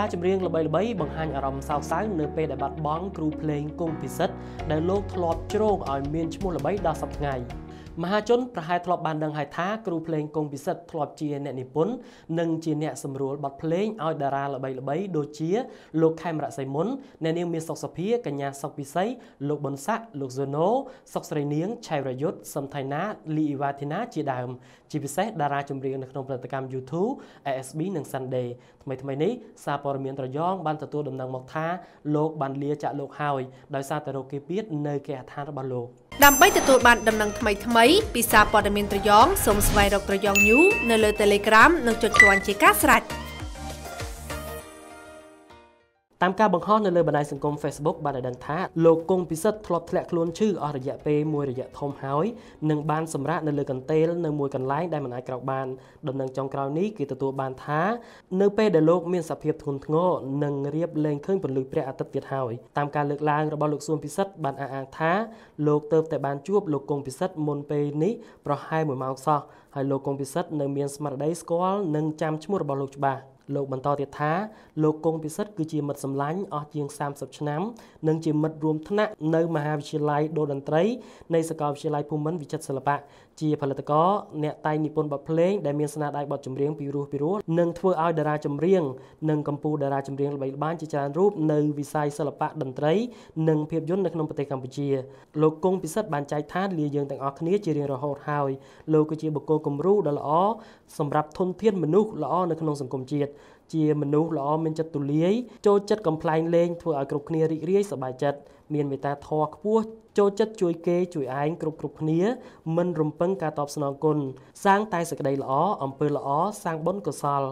រាចម្រៀងល្បីៗបង្ហាញអារម្មណ៍សោកសៅនៅពេលដែលបាត់បង់គ្រូភ្លេងគង់ពិសិដ្ឋដែលលោកធ្លាប់ជ្រងឲ្យមានឈ្មោះល្បីដល់សព្វថ្ងៃ។មហាជនប្រហែលធ្លាប់បានដឹងហើយថាគ្រូភ្លេងគង់ពិសិដ្ឋធ្លាប់ជាអ្នកនិពន្ធនិងជាអ្នកសម្រួលបទភ្លេងឲ្យតារាល្បីៗដូចជាលោកខេមរៈសីមុនអ្នកនាងមានសុខសភាកញ្ញាសុខពិសីលោកប៊ុនស័កលោកស៊ូណូសុខស្រីនាងឆៃរយុទ្ធសំថៃណាលីអ៊ីវ៉ាធីណាជាដើមជាពិសេសតារាចម្រៀងនៅក្នុងផលិតកម្ម YouTube ASB និង Sunday ថ្មីថ្មីនេះសារព័ត៌មានត្រយងបានទទួលដំណឹងមកថាលោកបានលាចាក់លោកហើយដោយសារតែរោគគេពៀតនៅគេហដ្ឋានរបស់លោក។ដើម្បីទទួលបានដំណឹងថ្មីៗពីសារព័ត៌មានត្រយងសូមស្វែងរកត្រយង News នៅលើ Telegram និងចុចជួញជាការស្រេច។តាមការបង្ហោះនៅលើបណ្ដាញសង្គម Facebook បានឲ្យដឹងថាលោកគង់ពិសិដ្ឋធ្លាប់ធ្លាក់ខ្លួនឈឺអស់រយៈពេលមួយរយៈធំហើយនឹងបានសម្រាកនៅលើកន្ទេលនៅមួយកន្លែងដែលមិនអាចក្រោកបានដំណឹងចុងក្រោយនេះគេទទួលបានថា នៅពេលដែលលោកមានសភាពធ្ងន់ធ្ងរនិងរៀបលែងឃើញពន្លឺព្រះអាទិត្យទៀតហើយតាមការលើកឡើងរបស់លោកសួនពិសិដ្ឋបានអះអាងថាលោកទៅតែបានជួបលោកគង់ពិសិដ្ឋមុនពេលនេះប្រហែល1ម៉ោងសោះហើយលោកគង់ពិសិដ្ឋនៅមានស្មារតីស្គាល់និងចាំឈ្មោះរបស់លោកច្បាស់លោកបន្តទៀតថាលោកគង់ពិសិដ្ឋគឺជាមិត្តសម្លាញ់អស់ជាង30ឆ្នាំនិងជាមិត្តរួមថ្នាក់នៅមហាវិទ្យាល័យដូតន្ត្រីនៃសាកលវិទ្យាល័យភូមិន្ទវិចិត្រសិល្បៈជាផលិតករអ្នកតែងនិពន្ធបទភ្លេងដែលមានស្នាដៃបទចម្រៀងពីរោះពីរោះនិងធ្វើឲ្យតារាចម្រៀងនិងកម្ពុជាតារាចម្រៀងល្បីល្បាញជាច្រើនរូបនៅវិស័យសិល្បៈតន្ត្រីនិងភាពយន្តនៅក្នុងប្រទេសកម្ពុជាលោកគង់ពិសិដ្ឋបានចែកឋានលាយើងទាំងអស់គ្នាជារៀងរហូតហើយលោកគឺជាបុគ្គលគំរូដ៏ល្អសម្រាប់ធនធានមនុស្សល្អនៅក្នុងសង្គមជាតិជាមនុស្សល្អមានចិត្តទូលាយចូលចិត្តកំ pl ែងលេងធ្វើឲ្យគ្រប់គ្នារីករាយសប្បាយចិត្តមានមេត្តាធម៌ខ្ពស់ចូលចិត្តជួយគេជួយឯងគ្រប់គ្រប់គ្នា មិនរំពឹងការតបស្នងគុណសាងតែសេចក្តីល្អអំពើល្អសាងបុណ្យកុសល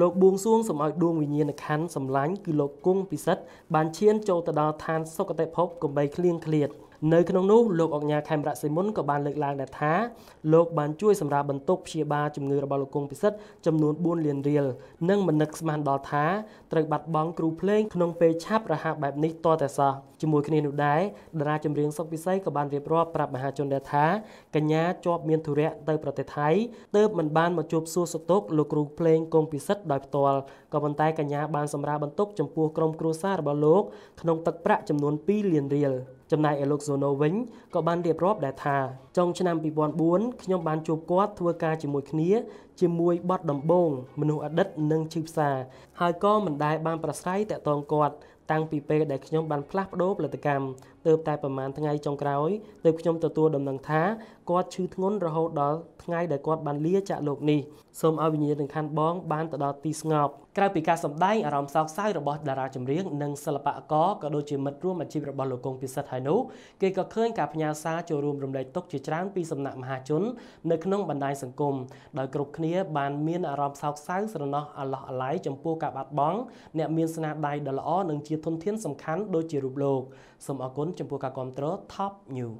លោកបួងសួងសម្ឲ្យដួងវិញ្ញាណខណ្ឌសម្លាញ់គឺលោកគង់ពិសិដ្ឋបានឈានចូលទៅដល់ឋានសុគតិភពកំបីគ្លៀងគ្លៀតនៅក្នុងនោះលោកអគ្គញាខេមរៈសីមុនក៏បានលើកឡើងដែរថាលោកបានជួយសម្រាប់បន្ទុកព្យាបាលជំងឺរបស់លោកគង់ពិសិដ្ឋចំនួន4លានរៀលនិងមិននឹកស្មានដល់ថាត្រូវបាត់បង់គ្រូភ្លេងក្នុងពេលឆាប់រហ័សបែបនេះតតែសោះជាមួយគ្នានោះដែរតារាចម្រៀងសុកពិសីក៏បានរៀបរាប់ប្រាប់មហាជនដែរថាកញ្ញាជាប់មានធុរៈទៅប្រទេសថៃទើបមិនបានមកជួបសួរសុខទុក្ខលោកគ្រូភ្លេងគង់ពិសិដ្ឋដោយផ្ទាល់ក៏ប៉ុន្តែកញ្ញាបានសម្រាបន្ទុកចំពោះក្រុមគ្រួសាររបស់លោកក្នុងទឹកប្រាក់ចំនួន2លានរៀល។ចំណែកឯលោកសូណូវិញក៏បានរៀបរាប់ដែរថាចុងឆ្នាំ2004ខ្ញុំបានជួបគាត់ធ្វើការជាមួយគ្នាជាមួយបទដំបងមនុស្សអតីតនិងជីផ្សារហើយក៏មិនដែលបានប្រស្រ័យតាក់ទងគាត់តាំងពីពេលដែលខ្ញុំបានផ្លាស់ប្ដូរផលិតកម្មទើបតែប្រហែលថ្ងៃចុងក្រោយទើបខ្ញុំទទួលដំណឹងថាគាត់ឈឺធ្ងន់រហូតដល់ថ្ងៃដែលគាត់បានលាចាកលោកនេះសូមឲ្យវិញ្ញាណខណ្ឌបងបានទៅដល់ទីស្ងប់ក្រៅពីការសម្ដែងអារម្មណ៍សោកសៅរបស់តារាចម្រៀងនិងសិល្បករក៏ដូចជាមិត្តរួមអាជីពរបស់លោកកុងពិសិដ្ឋហើយនោះគេក៏ឃើញការផ្ញើសារចូលរួមរំលែកទុក្ខជាច្រើនពីសំណាក់មហាជន នៅក្នុងបណ្ដាញសង្គមដោយគ្រប់គ្នាគ្នាបានមានអារម្មណ៍សោកសៅស្រណោះអាឡោះអាល័យចំពោះការបាត់បង់អ្នកមានស្នាដៃដ៏ល្អនិងជាធនធានសំខាន់ដូចជារូបលោកសូមអរគុណចំពោះការគ្រប់គ្រង Top News